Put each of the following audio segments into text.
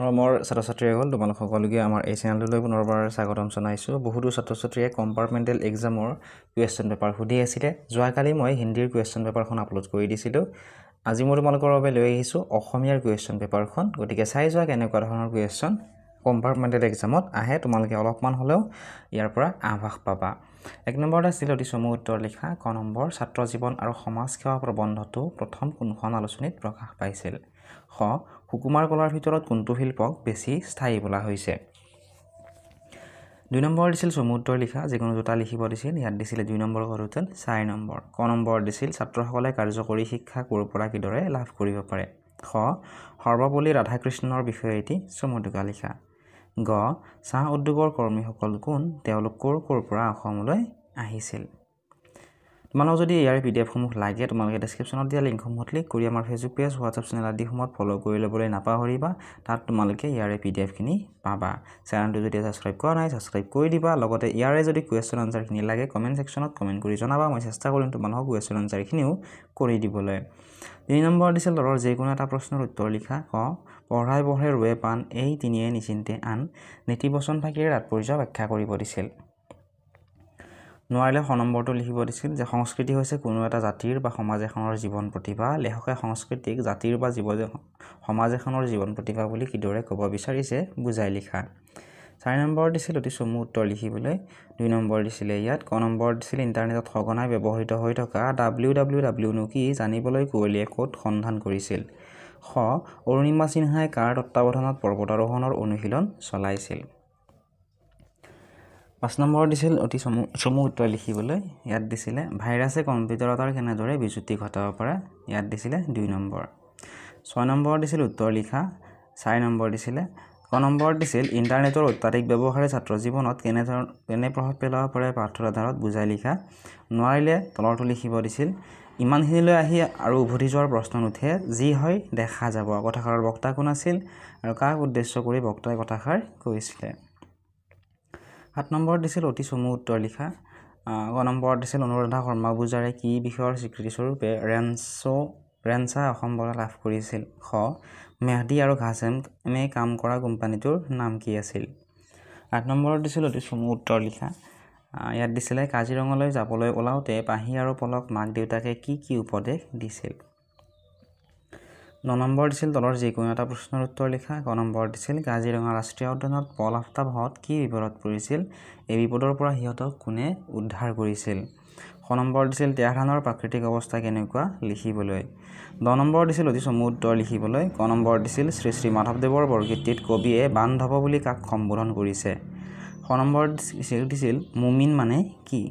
মৰমৰ ছাত্ৰ ছাত্ৰীসকল তোমালোক সকলোকে আমাৰ এই চেনেলটোলৈ পুনৰবাৰ স্বাগতম জনাইছোঁ বহুতো ছাত্ৰ ছাত্ৰীয়ে কম্পাৰ্টমেণ্টেল এক্সামৰ কুৱেশ্যন পেপাৰ সুধি আছিলে যোৱাকালি মই হিন্দীৰ কুৱেশ্যন পেপাৰখন আপলোড কৰি দিছিলোঁ আজি মই তোমালোকৰ বাবে লৈ আহিছোঁ অসমীয়াৰ কুৱেশ্যন পেপাৰখন গতিকে চাই যোৱা কেনেকুৱা ধৰণৰ কুৱেশ্যন কম্পাৰ্টমেণ্টেল এক্সামত আহে তোমালোকে অলপমান হ'লেও ইয়াৰ পৰা আভাস পাবা এক নম্বৰত আছিল অতি চমু উত্তৰ লিখা ক নম্বৰ ছাত্ৰ জীৱন আৰু সমাজ সেৱা প্ৰবন্ধটো প্ৰথম কোনখন আলোচনীত প্ৰকাশ পাইছিল শ সুকুমাৰ কলাৰ ভিতৰত কোনটো শিল্পক বেছি স্থায়ী বোলা হৈছে দুই নম্বৰ দিছিল চমুদ্ৰ লিখা যিকোনো জোতা লিখিব দিছিল ইয়াত দিছিলে দুই নম্বৰ কৰোঁতে চাৰি নম্বৰ ক নম্বৰ দিছিল ছাত্ৰসকলে কাৰ্যকৰী শিক্ষা ক'ৰ পৰা কিদৰে লাভ কৰিব পাৰে শ সৰ্বপল্লী ৰাধাকৃষ্ণৰ বিষয়ে এটি চমুদুগা লিখা গ চাহ উদ্যোগৰ কৰ্মীসকল কোন তেওঁলোক ক'ৰ ক'ৰ পৰা অসমলৈ আহিছিল তোমালোক যদি ইয়াৰ পি ডি এফসমূহ লাগে তোমালোকে ডেছক্ৰিপশ্যনত দিয়া লিংকসমূহত ক্লিক কৰি আমাৰ ফেচবুক পেজ হোৱাটছআপ চেনেল আদিসমূহত ফ'ল' কৰি ল'বলৈ নাপাহৰিবা তাত তোমালোকে ইয়াৰে পি ডি এফখিনি পাবা চেনেলটো যদি ছাবস্ক্ৰাইব কৰা নাই ছাবস্ক্ৰাইব কৰি দিবা লগতে ইয়াৰে যদি কুৱেশ্যন আনচাৰখিনি লাগে কমেণ্ট ছেকশ্যনত কমেণ্ট কৰি জনাবা মই চেষ্টা কৰিম তোমালোকক কুৱেশ্যন আনচাৰখিনিও কৰি দিবলৈ তিনি নম্বৰ দিছিল তলৰ যিকোনো এটা প্ৰশ্নৰ উত্তৰ লিখা ক পঢ়াই পঢ়াই ৰুৱে পাণ এই তিনিয়ে নিচিন্তে আন নেতিবচন ভাগিৰ তাৎপৰ্য ব্যাখ্যা কৰিব দিছিল নোৱাৰিলে শ নম্বৰটো লিখিব দিছিল যে সংস্কৃতি হৈছে কোনো এটা জাতিৰ বা সমাজ এখনৰ জীৱন প্ৰতিভা লেখকে সংস্কৃতিক জাতিৰ বা জীৱ সমাজ এখনৰ জীৱন প্ৰতিভা বুলি কিদৰে ক'ব বিচাৰিছে বুজাই লিখা চাৰি নম্বৰ দিছিল অতি চমু উত্তৰ লিখিবলৈ দুই নম্বৰ দিছিলে ইয়াত ক নম্বৰ দিছিল ইণ্টাৰনেটত সঘনাই ব্যৱহৃত হৈ থকা ডাব্লিউ ডাব্লিউ ডাব্লিউ নো কি জানিবলৈ কুঁৱলীয়ে ক'ত সন্ধান কৰিছিল স অৰুণিমা সিনহাই কাৰ তত্বাৱধানত পৰ্বতাৰোহণৰ অনুশীলন চলাইছিল পাঁচ নম্বৰ দিছিল অতি চমু চমু উত্তৰ লিখিবলৈ ইয়াত দিছিলে ভাইৰাছে কম্পিউটাৰতাৰ কেনেদৰে বিজুতি ঘটাব পাৰে ইয়াত দিছিলে দুই নম্বৰ ছয় নম্বৰত দিছিল উত্তৰ লিখা চাৰি নম্বৰ দিছিলে ক নম্বৰত দিছিল ইণ্টাৰনেটৰ অত্যাধিক ব্যৱহাৰে ছাত্ৰ জীৱনত কেনেধৰণ কেনে প্ৰভাৱ পেলাব পাৰে পাঠৰ আধাৰত বুজাই লিখা নোৱাৰিলে তলৰটো লিখিব দিছিল ইমানখিনিলৈ আহি আৰু উভতি যোৱাৰ প্ৰশ্ন নুঠে যি হয় দেখা যাব কথাষাৰৰ বক্তা কোন আছিল আৰু কাক উদ্দেশ্য কৰি বক্তাই কথাষাৰ কৈছিলে সাত নম্বৰত দিছিল অতি চমু উত্তৰ লিখা ক নম্বৰত দিছিল অনুৰাধা শৰ্মা পূজাৰে কি বিষয়ৰ স্বীকৃতিস্বৰূপে ৰেঞ্চ' ৰেঞ্চা অসম বঁটা লাভ কৰিছিল খ মেহদি আৰু ঘাছেম এনে কাম কৰা কোম্পানীটোৰ নাম কি আছিল আঠ নম্বৰত দিছিল অতি চমু উত্তৰ লিখা ইয়াত দিছিলে কাজিৰঙালৈ যাবলৈ ওলাওঁতে পাহি আৰু পলক মাক দেউতাকে কি কি উপদেশ দিছিল ন নম্বৰ দিছিল দলৰ যিকোনো এটা প্ৰশ্নৰ উত্তৰ লিখা ক নম্বৰ দিছিল কাজিৰঙা ৰাষ্ট্ৰীয় উদ্যানত পল আফতাবহত কি বিপদত পৰিছিল এই বিপদৰ পৰা সিহঁতক কোনে উদ্ধাৰ কৰিছিল শ নম্বৰ দিছিল তেহৰানৰ প্ৰাকৃতিক অৱস্থা কেনেকুৱা লিখিবলৈ দ নম্বৰ দিছিল অতি চমু উত্তৰ লিখিবলৈ ক নম্বৰ দিছিল শ্ৰী শ্ৰী মাধৱদেৱৰ বৰগীতিত কবিয়ে বান্ধৱ বুলি কাক সম্বোধন কৰিছে শ নম্বৰ দিছিল মুমিন মানে কি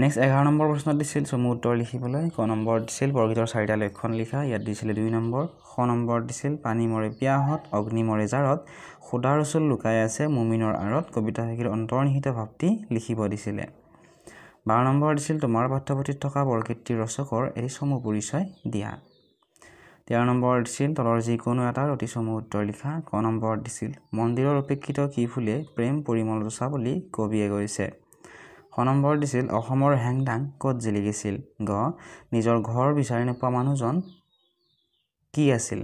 নেক্সট এঘাৰ নম্বৰ প্ৰশ্নত দিছিল চমু উত্তৰ লিখিবলৈ ক নম্বৰত দিছিল বৰগীতৰ চাৰিটা লক্ষণ লিখা ইয়াত দিছিলে দুই নম্বৰ শ নম্বৰত দিছিল পানী মৰে পিয়াহত অগ্নি মৰে জাৰত সুদা ৰচুল লুকাই আছে মুমিনৰ আঁৰত কবিতা শাখীৰ অন্তৰ্নিহিত ভাৱটি লিখিব দিছিলে বাৰ নম্বৰ দিছিল তোমাৰ পাঠ্যপুথিত থকা বৰকীৰ্তি ৰচকৰ এই চমু পৰিচয় দিয়া তেৰ নম্বৰ দিছিল তলৰ যিকোনো এটাৰ অতি চমু উত্তৰ লিখা ক নম্বৰত দিছিল মন্দিৰৰ উপেক্ষিত কি ফুলে প্ৰেম পৰিমল ৰচা বুলি কবিয়ে গৈছে শ নম্বৰ দিছিল অসমৰ হেংদাং ক'ত জিলিকিছিল গ নিজৰ ঘৰ বিচাৰি নোপোৱা মানুহজন কি আছিল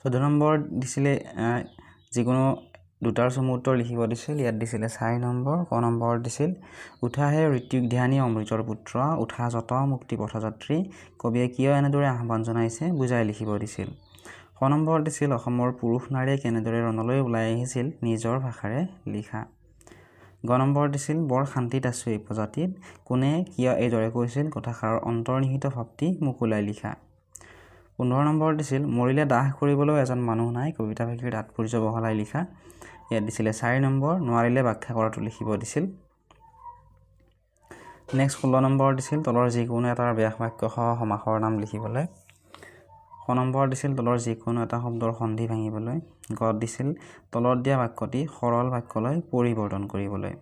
চৈধ্য নম্বৰ দিছিলে যিকোনো দুটাৰ চমু উত্তৰ লিখিব দিছিল ইয়াত দিছিলে চাৰি নম্বৰ ক নম্বৰ দিছিল উঠাহে ঋত্বিক ধ্যানী অমৃতৰ পুত্ৰ উঠা যত মুক্তি পথযাত্ৰী কবিয়ে কিয় এনেদৰে আহ্বান জনাইছে বুজাই লিখিব দিছিল শ নম্বৰ দিছিল অসমৰ পুৰুষ নাৰীয়ে কেনেদৰে ৰণলৈ ওলাই আহিছিল নিজৰ ভাষাৰে লিখা গ নম্বৰ দিছিল বৰ শান্তিত আছো এই প্ৰজাতিত কোনে কিয় এইদৰে কৈছিল কথাষাৰৰ অন্তৰ্নিহিত ভাপ্তি মুকুলাই লিখা পোন্ধৰ নম্বৰ দিছিল মৰিলে দাহ কৰিবলৈও এজন মানুহ নাই কবিতা ভাগিৰ তাৎপৰ্য বহলাই লিখা ইয়াত দিছিলে চাৰি নম্বৰ নোৱাৰিলে ব্যাখ্যা কৰাটো লিখিব দিছিল নেক্সট ষোল্ল নম্বৰ দিছিল তলৰ যিকোনো এটা ব্যাস বাক্যসহ সমাসৰ নাম লিখিবলৈ শ নম্বৰত দিছিল তলৰ যিকোনো এটা শব্দৰ সন্ধি ভাঙিবলৈ গত দিছিল তলত দিয়া বাক্যটি সৰল বাক্যলৈ পৰিৱৰ্তন কৰিবলৈ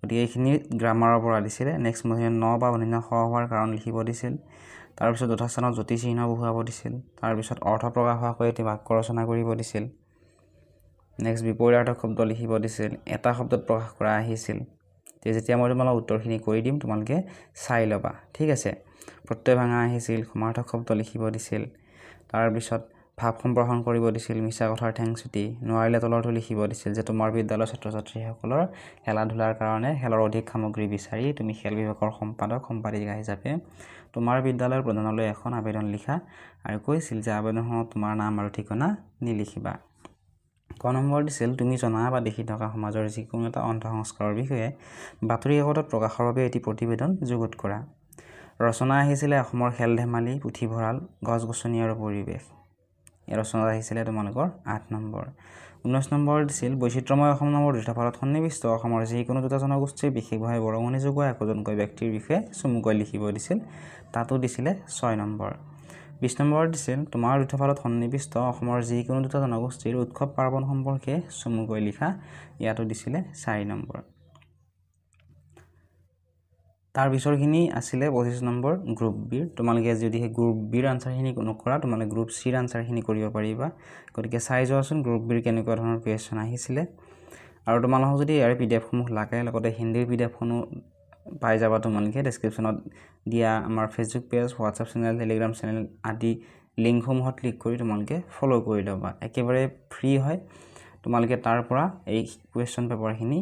গতিকে এইখিনি গ্ৰামাৰৰ পৰা দিছিলে নেক্সট মধুৰী ন বা অন্য স হোৱাৰ কাৰণ লিখিব দিছিল তাৰপিছত যথাস্থানত জ্যোতিচিহ্ন বহুৱাব দিছিল তাৰপিছত অৰ্থ প্ৰকাশ হোৱাকৈ এটি বাক্য ৰচনা কৰিব দিছিল নেক্সট বিপৰীতাৰ্থক শব্দ লিখিব দিছিল এটা শব্দত প্ৰকাশ কৰা আহিছিল যেতিয়া মই তোমালোকক উত্তৰখিনি কৰি দিম তোমালোকে চাই ল'বা ঠিক আছে প্ৰত্যয় ভাঙা আহিছিল সমাৰ্থক শব্দ লিখিব দিছিল তাৰপিছত ভাৱ সম্প্ৰসাৰণ কৰিব দিছিল মিছা কথাৰ ঠেংচুটি নোৱাৰিলে তলৰটো লিখিব দিছিল যে তোমাৰ বিদ্যালয়ৰ ছাত্ৰ ছাত্ৰীসকলৰ খেলা ধূলাৰ কাৰণে খেলৰ অধিক সামগ্ৰী বিচাৰি তুমি খেল বিভাগৰ সম্পাদক সম্পাদিকা হিচাপে তোমাৰ বিদ্যালয়ৰ প্ৰধানলৈ এখন আবেদন লিখা আৰু কৈছিল যে আবেদনখনত তোমাৰ নাম আৰু ঠিকনা নিলিখিবা ক নম্বৰ দিছিল তুমি জনা বা দেখি থকা সমাজৰ যিকোনো এটা অন্ধসংস্কাৰৰ বিষয়ে বাতৰি কাকতত প্ৰকাশৰ বাবে এটি প্ৰতিবেদন যুগুত কৰা ৰচনা আহিছিলে অসমৰ খেল ধেমালি পুথিভঁৰাল গছ গছনি আৰু পৰিৱেশ এই ৰচনা আহিছিলে তোমালোকৰ আঠ নম্বৰ ঊনৈছ নম্বৰ দিছিল বৈচিত্ৰময় অসম নামৰ যুদ্ধফলত সন্নিৱিষ্ট অসমৰ যিকোনো দুটা জনগোষ্ঠীৰ বিশেষভাৱে বৰঙণি যোগোৱা একোজনকৈ ব্যক্তিৰ বিষয়ে চমুকৈ লিখিব দিছিল তাতো দিছিলে ছয় নম্বৰ বিছ নম্বৰত দিছিল তোমাৰ যুদ্ধফলত সন্নিৱিষ্ট অসমৰ যিকোনো দুটা জনগোষ্ঠীৰ উৎসৱ পাৰ্বণ সম্পৰ্কে চমুকৈ লিখা ইয়াতো দিছিলে চাৰি নম্বৰ তাৰ পিছৰখিনি আছিলে পঁচিছ নম্বৰ গ্ৰুপ বিৰ তোমালোকে যদিহে গ্ৰুপ বিৰ আনচাৰখিনি নকৰা তোমালোকে গ্ৰুপ চিৰ আনচাৰখিনি কৰিব পাৰিবা গতিকে চাই যোৱাচোন গ্ৰুপ বিৰ কেনেকুৱা ধৰণৰ কুৱেশ্যন আহিছিলে আৰু তোমালোকক যদি ইয়াৰ পি ডি এফসমূহ লাগে লগতে হিন্দীৰ পি ডি এফখনো পাই যাবা তোমালোকে ডেছক্ৰিপশ্যনত দিয়া আমাৰ Facebook page WhatsApp channel Telegram channel আদি লিংকসমূহত ক্লিক কৰি তোমালোকে ফ'ল' কৰি ল'বা একেবাৰে ফ্ৰী হয় তোমালোকে তাৰ পৰা এই কুৱেশ্যন পেপাৰখিনি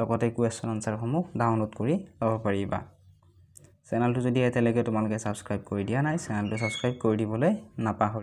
লগতে কুৱেশ্যন আনচাৰসমূহ ডাউনলোড কৰি ল'ব পাৰিবা চেনেলটো যদি এতিয়ালৈকে তোমালোকে ছাবস্ক্ৰাইব কৰি দিয়া নাই চেনেলটো ছাবস্ক্ৰাইব কৰি দিবলৈ নাপাহৰি